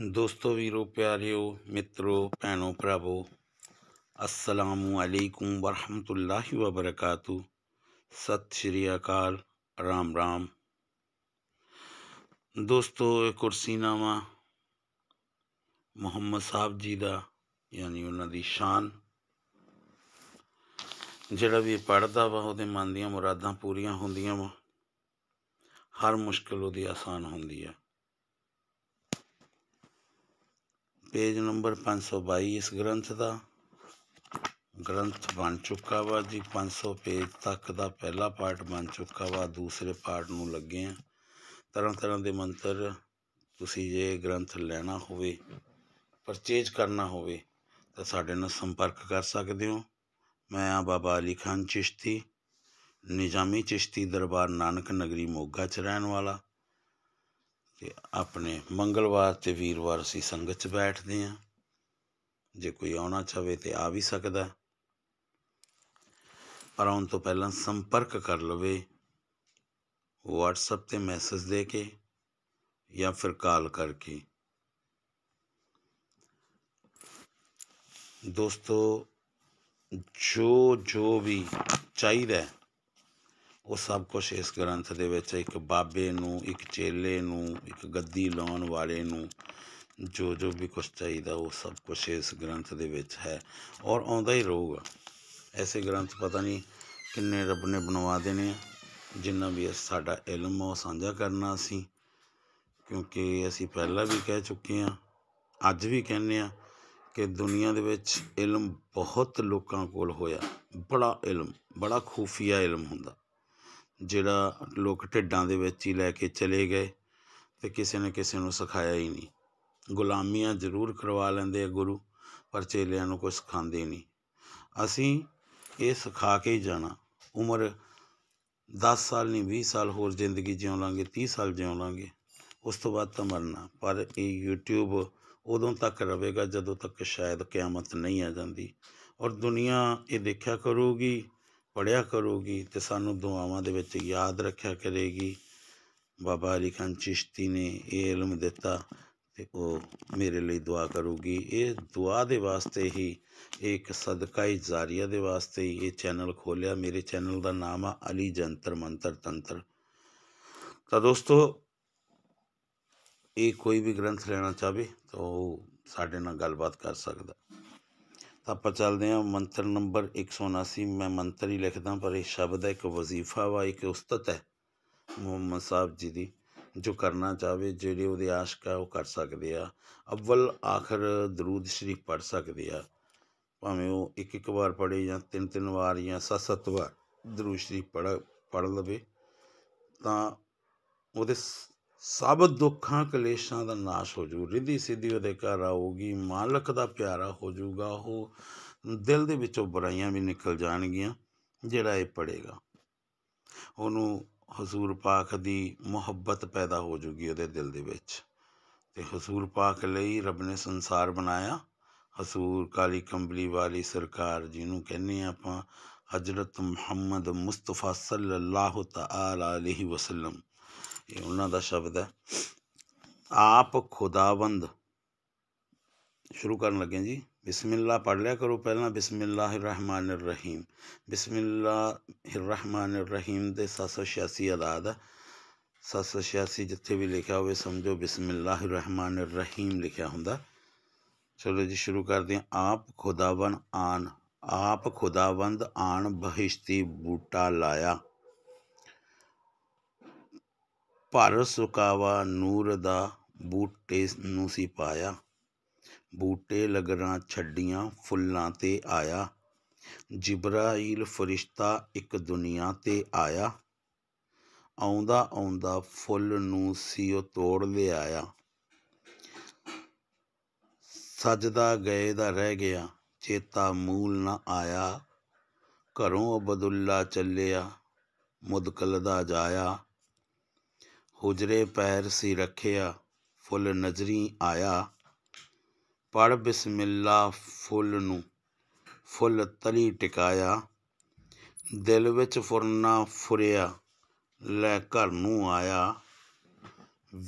दोस्तों वीरों प्यारियों मित्रों भैनों भरावों असलकुम वरहमतुल्लाह वबरकू सत श्री अकाल राम राम दोस्तों कुर्सीनामा ਮੁਹੰਮਦ ਸਾਹਿਬ ਜੀ ਦਾ ਯਾਨੀ ਉਹਨਾਂ ਦੀ ਸ਼ਾਨ ਜਿਹੜਾ ਵੀ ਪੜਦਾ ਵਾ ਉਹਦੇ ਮਨ ਦੀਆਂ ਮੁਰਾਦਾਂ ਪੂਰੀਆਂ ਹੁੰਦੀਆਂ ਵਾ ਹਰ ਮੁਸ਼ਕਲ ਉਹਦੀ ਆਸਾਨ ਹੁੰਦੀ ਆ ਪੇਜ ਨੰਬਰ 522 ਇਸ ਗ੍ਰੰਥ ਦਾ ਗ੍ਰੰਥ ਬਣ ਚੁੱਕਾ ਵਾ ਜੀ 500 ਪੇਜ ਤੱਕ ਦਾ ਪਹਿਲਾ ਪਾਰਟ ਬਣ ਚੁੱਕਾ ਵਾ ਦੂਸਰੇ ਪਾਰਟ ਨੂੰ ਲੱਗੇ ਆ ਤਰ੍ਹਾਂ ਤਰ੍ਹਾਂ ਦੇ ਮੰਤਰ ਤੁਸੀਂ ਜੇ ਗ੍ਰੰਥ ਲੈਣਾ ਹੋਵੇ ਪਰਚੇਜ ਕਰਨਾ ਹੋਵੇ ਤਾਂ ਸਾਡੇ ਨਾਲ ਸੰਪਰਕ ਕਰ ਸਕਦੇ ਹੋ ਮੈਂ ਆ ਬਾਬਾ ਅਲੀ ਖਾਨ ਚਿਸ਼ਤੀ ਨਿਜ਼ਾਮੀ ਚਿਸ਼ਤੀ ਦਰਬਾਰ ਨਾਨਕ ਨਗਰੀ ਮੋਗਾ ਚ ਰਹਿਣ ਵਾਲਾ ਤੇ ਆਪਣੇ ਮੰਗਲਵਾਰ ਤੇ ਵੀਰਵਾਰ ਅਸੀਂ ਸੰਗਤ 'ਚ ਬੈਠਦੇ ਆ ਜੇ ਕੋਈ ਆਉਣਾ ਚਾਵੇ ਤੇ ਆ ਵੀ ਸਕਦਾ ਪਰ ਆਉਣ ਤੋਂ ਪਹਿਲਾਂ ਸੰਪਰਕ ਕਰ ਲਵੇ WhatsApp ਤੇ ਮੈਸੇਜ ਦੇ ਕੇ ਜਾਂ ਫਿਰ ਕਾਲ ਕਰਕੇ ਦੋਸਤੋ ਜੋ ਜੋ ਵੀ ਚਾਹੀਦਾ ਉਹ ਸਭ ਕੁਝ ਇਸ ਗ੍ਰੰਥ ਦੇ ਵਿੱਚ ਇੱਕ ਬਾਬੇ ਨੂੰ ਇੱਕ ਚੇਲੇ ਨੂੰ ਇੱਕ ਗੱਦੀ ਲਾਉਣ ਵਾਲੇ ਨੂੰ ਜੋ ਜੋ ਵੀ ਕੁਝ ਚਾਹੀਦਾ ਉਹ ਸਭ ਕੁਝ ਇਸ ਗ੍ਰੰਥ ਦੇ ਵਿੱਚ ਹੈ ਔਰ ਆਉਂਦਾ ਹੀ ਰਹੂਗਾ ਐਸੇ ਗ੍ਰੰਥ ਪਤਾ ਨਹੀਂ ਕਿੰਨੇ ਰੱਬ ਨੇ ਬਣਵਾ ਦੇਣੇ ਆ ਜਿੰਨਾ ਵੀ ਸਾਡਾ ਇਲਮ ਉਹ ਸਾਂਝਾ ਕਰਨਾ ਸੀ ਕਿਉਂਕਿ ਅਸੀਂ ਪਹਿਲਾਂ ਵੀ ਕਹਿ ਚੁੱਕੇ ਆ ਅੱਜ ਵੀ ਕਹਿੰਨੇ ਆ ਕਿ ਦੁਨੀਆ ਦੇ ਵਿੱਚ ਇਲਮ ਬਹੁਤ ਲੋਕਾਂ ਕੋਲ ਹੋਇਆ ਬੜਾ ਇਲਮ ਬੜਾ ਖੂਫੀਆ ਇਲਮ ਹੁੰਦਾ ਜਿਹੜਾ ਲੋਕ ਢਿੱਡਾਂ ਦੇ ਵਿੱਚ ਹੀ ਲੈ ਕੇ ਚਲੇ ਗਏ ਤੇ ਕਿਸੇ ਨੇ ਕਿਸੇ ਨੂੰ ਸਿਖਾਇਆ ਹੀ ਨਹੀਂ ਗੁਲਾਮੀਆਂ ਜ਼ਰੂਰ ਕਰਵਾ ਲੈਂਦੇ ਆ ਗੁਰੂ ਪਰ ਚੇਲਿਆਂ ਨੂੰ ਕੁਝ ਸਿਖਾਉਂਦੇ ਨਹੀਂ ਅਸੀਂ ਇਹ ਸਿਖਾ ਕੇ ਹੀ ਜਾਣਾ ਉਮਰ 10 ਸਾਲ ਨਹੀਂ 20 ਸਾਲ ਹੋਰ ਜ਼ਿੰਦਗੀ ਜਿਉਂ ਲਾਂਗੇ 30 ਸਾਲ ਜਿਉਂ ਲਾਂਗੇ ਉਸ ਤੋਂ ਬਾਅਦ ਤਾਂ ਮਰਨਾ ਪਰ ਇਹ YouTube ਉਦੋਂ ਤੱਕ ਰਹੇਗਾ ਜਦੋਂ ਤੱਕ ਸ਼ਾਇਦ ਕਿਆਮਤ ਨਹੀਂ ਆ ਜਾਂਦੀ ਔਰ ਦੁਨੀਆ ਇਹ ਦੇਖਿਆ ਕਰੂਗੀ ਪੜਿਆ ਕਰੂਗੀ ਤੇ ਸਾਨੂੰ ਦੁਆਵਾਂ ਦੇ ਵਿੱਚ ਯਾਦ ਰੱਖਿਆ ਕਰੇਗੀ ਬਾਬਾ ਅਲੀ ਖਾਨ ਚਿਸ਼ਤੀ ਨੇ ਇਹ ਇਲਮ ਦਿੱਤਾ ਤੇ ਉਹ ਮੇਰੇ ਲਈ ਦੁਆ ਕਰੂਗੀ ਇਹ ਦੁਆ ਦੇ ਵਾਸਤੇ ਹੀ ਇੱਕ ਸਦਕਾ ਹੀ ਜ਼ਾਰੀਆ ਦੇ ਵਾਸਤੇ ਹੀ ਇਹ ਚੈਨਲ ਖੋਲਿਆ ਮੇਰੇ ਚੈਨਲ ਦਾ ਨਾਮ ਆ ਅਲੀ ਜੰਤਰ ਮੰਤਰ ਤੰਤਰ ਤਾਂ ਦੋਸਤੋ ਇਹ ਕੋਈ ਵੀ ਗ੍ਰੰਥ ਲੈਣਾ ਚਾਹਵੇ ਤਾਂ ਉਹ ਸਾਡੇ ਨਾਲ ਗੱਲਬਾਤ ਕਰ ਸਕਦਾ ਆਪਾਂ ਚੱਲਦੇ ਹਾਂ ਮੰਤਰ ਨੰਬਰ 179 ਮੈਂ ਮੰਤਰ ਹੀ ਲਿਖਦਾ ਪਰ ਇਹ ਸ਼ਬਦ ਹੈ ਇੱਕ ਵਜ਼ੀਫਾ ਵਾ ਇੱਕ ਉਸਤਤ ਹੈ ਮੁਹੰਮਦ ਸਾਹਿਬ ਜੀ ਦੀ ਜੋ ਕਰਨਾ ਚਾਹਵੇ ਜਿਹੜੇ ਉਹਦੇ ਆਸ਼ਕ ਆ ਉਹ ਕਰ ਸਕਦੇ ਆ ਅਵਲ ਆਖਰ ਦਰੂਦ ਸ਼ਰੀਫ ਪੜ ਸਕਦੇ ਆ ਭਾਵੇਂ ਉਹ ਇੱਕ ਇੱਕ ਵਾਰ ਪੜੇ ਜਾਂ ਤਿੰਨ ਤਿੰਨ ਵਾਰ ਜਾਂ ਸੱਤ ਸੱਤ ਵਾਰ ਦਰੂਦ ਸ਼ਰੀਫ ਪੜ ਪੜ ਲਵੇ ਤਾਂ ਉਹਦੇ ਸਭ ਦੁੱਖਾਂ ਕਲੇਸ਼ਾਂ ਦਾ ਨਾਸ਼ ਹੋ ਜੂ ਰਿੱਧੀ ਸਿੱਧੀ ਉਹਦੇ ਘਰ ਆਊਗੀ ਮਾਲਕ ਦਾ ਪਿਆਰਾ ਹੋ ਜਾਊਗਾ ਉਹ ਦਿਲ ਦੇ ਵਿੱਚੋਂ ਬੁਰਾਈਆਂ ਵੀ ਨਿਕਲ ਜਾਣਗੀਆਂ ਜਿਹੜਾ ਇਹ ਪੜੇਗਾ ਉਹਨੂੰ ਹਜ਼ੂਰ ਪਾਕ ਦੀ ਮੁਹੱਬਤ ਪੈਦਾ ਹੋ ਜੂਗੀ ਉਹਦੇ ਦਿਲ ਦੇ ਵਿੱਚ ਤੇ ਹਜ਼ੂਰ ਪਾਕ ਲਈ ਰੱਬ ਨੇ ਸੰਸਾਰ ਬਣਾਇਆ ਹਜ਼ੂਰ ਕਾਲੀ ਕੰਬਲੀ ਵਾਲੀ ਸਰਕਾਰ ਜਿਹਨੂੰ ਕਹਿੰਦੇ ਆ ਆਪਾਂ ਹਜ਼ਰਤ ਮੁਹੰਮਦ ਮੁਸਤਫਾ ਸੱਲੱਲਾਹੁ ਤਾਲਾ ਅਲੈਹਿ ਵਸੱਲਮ ਇਹ ਉਹਨਾਂ ਦਾ ਸ਼ਬਦ ਹੈ ਆਪ ਖੁਦਾਵੰਦ ਸ਼ੁਰੂ ਕਰਨ ਲੱਗੇ ਜੀ ਬਿਸਮਿਲ੍ਲਾ ਪੜ ਲਿਆ ਕਰੋ ਪਹਿਲਾਂ ਬਿਸਮਿਲ੍ਲਾਹਿਰ ਰਹਿਮਾਨਿਰ ਰਹੀਮ ਬਿਸਮਿਲ੍ਲਾਹਿਰ ਰਹਿਮਾਨਿਰ ਰਹੀਮ ਦੇ 786 ਅਦਾਦ 786 ਜਿੱਥੇ ਵੀ ਲਿਖਿਆ ਹੋਵੇ ਸਮਝੋ ਬਿਸਮਿਲ੍ਲਾਹਿਰ ਰਹਿਮਾਨਿਰ ਰਹੀਮ ਲਿਖਿਆ ਹੁੰਦਾ ਚਲੋ ਜੀ ਸ਼ੁਰੂ ਕਰਦੇ ਆਂ ਆਪ ਖੁਦਾਵੰਦ ਆਨ ਆਪ ਖੁਦਾਵੰਦ ਆਣ ਬਹਿਸ਼ਤੀ ਬੂਟਾ ਲਾਇਆ ਭਰ ਸੁਕਾਵਾ ਨੂਰ ਦਾ ਬੂਟੇ ਨੂੰ ਸੀ ਪਾਇਆ ਬੂਟੇ ਲਗਣਾ ਛੱਡੀਆਂ ਫੁੱਲਾਂ ਤੇ ਆਇਆ ਜਿਬਰਾਇਲ ਫਰਿਸ਼ਤਾ ਇੱਕ ਦੁਨੀਆ ਤੇ ਆਇਆ ਆਉਂਦਾ ਆਉਂਦਾ ਫੁੱਲ ਨੂੰ ਸੀ ਉਹ ਤੋੜ ਲੈ ਆਇਆ ਸਜਦਾ ਗਏ ਦਾ ਰਹਿ ਗਿਆ ਚੇਤਾ ਮੂਲ ਨਾ ਆਇਆ ਘਰੋਂ ਅਬਦੁੱਲਾ ਚੱਲਿਆ ਮੁਦਕਲ ਦਾ ਜਾਇਆ ਉਜਰੇ ਪੈਰ ਸੀ ਰੱਖਿਆ ਫੁੱਲ ਨਜ਼ਰੀ ਆਇਆ ਪੜ ਬਿਸਮਿਲ੍ਲਾ ਫੁੱਲ ਨੂੰ ਫੁੱਲ ਤਲੀ ਟਿਕਾਇਆ ਦਿਲ ਵਿੱਚ ਫੁਰਨਾ ਫੁਰਿਆ ਲੈ ਘਰ ਨੂੰ ਆਇਆ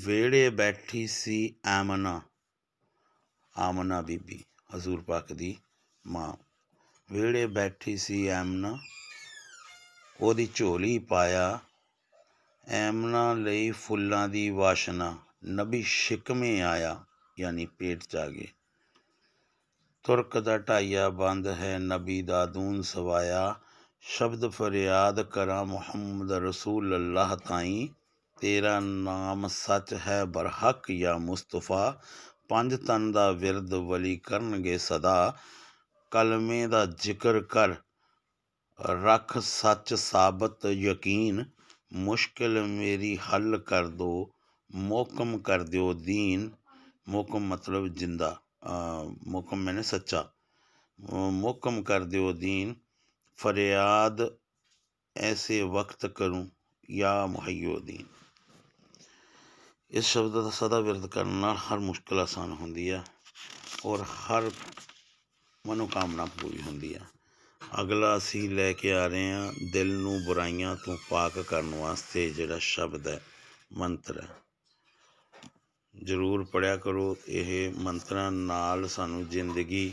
ਵੇੜੇ ਬੈਠੀ ਸੀ ਆਮਨਾ ਆਮਨਾ ਬੀਬੀ ਹਜ਼ੂਰ ਪਾਕ ਦੀ ਮਾਂ ਵੇੜੇ ਬੈਠੀ ਸੀ ਆਮਨਾ ਉਹਦੀ ਝੋਲੀ ਪਾਇਆ ਐਮਨਾ ਲਈ ਫੁੱਲਾਂ ਦੀ ਵਾਸ਼ਨਾ ਨਬੀ ਸ਼ਿਕਮੇ ਆਇਆ ਯਾਨੀ ਪੇਟ ਜਾਗੇ ਤੁਰਕ ਦਾ ਢਾਈਆ ਬੰਦ ਹੈ ਨਬੀ ਦਾ ਦੂਨ ਸਵਾਇਆ ਸ਼ਬਦ ਫਰਿਆਦ ਕਰਾਂ ਮੁਹੰਮਦ ਰਸੂਲ ਅੱਲਾਹ ਤਾਈ ਤੇਰਾ ਨਾਮ ਸੱਚ ਹੈ ਬਰਹਕ ਯਾ ਮੁਸਤਫਾ ਪੰਜ ਤਨ ਦਾ ਵਿਰਦ ਵਲੀ ਕਰਨਗੇ ਸਦਾ ਕਲਮੇ ਦਾ ਜ਼ਿਕਰ ਕਰ ਰੱਖ ਸੱਚ ਸਾਬਤ ਯਕੀਨ ਮੁਸ਼ਕਿਲ ਮੇਰੀ ਹੱਲ ਕਰ ਦੋ ਮੋਕਮ ਕਰ ਦਿਓ ਦੀਨ ਮੋਕਮ ਮਤਲਬ ਜਿੰਦਾ ਮੋਕਮ ਮੈਨੇ ਸੱਚਾ ਮੋਕਮ ਕਰ ਦਿਓ ਦੀਨ ਫਰਿਆਦ ਐਸੇ ਵਕਤ ਕਰੂੰ ਯਾ ਮੁਹਈਓ ਦੀਨ ਇਸ ਸ਼ਬਦ ਦਾ ਸਦਾ ਵਿਰਦ ਕਰਨ ਨਾਲ ਹਰ ਮੁਸ਼ਕਿਲ ਆਸਾਨ ਹੁੰਦੀ ਆ ਔਰ ਹਰ ਮਨੋਕਾਮਨਾ ਪੂਰੀ ਹੁੰਦੀ ਆ ਅਗਲਾ ਅਸੀਂ ਲੈ ਕੇ ਆ ਰਹੇ ਹਾਂ ਦਿਲ ਨੂੰ ਬੁਰਾਈਆਂ ਤੋਂ ਪਾਕ ਕਰਨ ਵਾਸਤੇ ਜਿਹੜਾ ਸ਼ਬਦ ਹੈ ਮੰਤਰ ਜ਼ਰੂਰ ਪੜਿਆ ਕਰੋ ਇਹ ਮੰਤਰਾਂ ਨਾਲ ਸਾਨੂੰ ਜ਼ਿੰਦਗੀ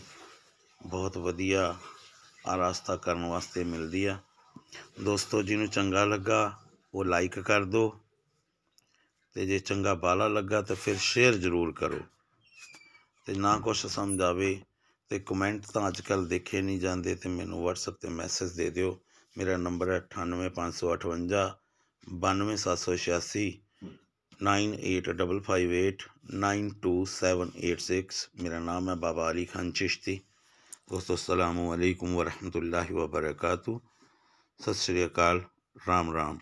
ਬਹੁਤ ਵਧੀਆ ਰਸਤਾ ਕਰਨ ਵਾਸਤੇ ਮਿਲਦੀ ਆ ਦੋਸਤੋ ਜਿਹਨੂੰ ਚੰਗਾ ਲੱਗਾ ਉਹ ਲਾਈਕ ਕਰ ਦਿਓ ਤੇ ਜੇ ਚੰਗਾ ਬਾਲਾ ਲੱਗਾ ਤਾਂ ਫਿਰ ਸ਼ੇਅਰ ਜ਼ਰੂਰ ਕਰੋ ਤੇ ਨਾ ਕੁਝ ਸਮਝ ਆਵੇ तो कमेंट तो अचक देखे नहीं जाते तो मैं वट्सअप मैसेज दे दौ मेरा नंबर है अठानवे पाँच सौ अठवंजा बानवे सत्त सौ छियासी nine eight double five eight nine two seven eight six मेरा नाम है बाबा अली खान चिश्ती दोस्तों सलामकुम वरहमत लाबरकू सत श्रीकाल राम राम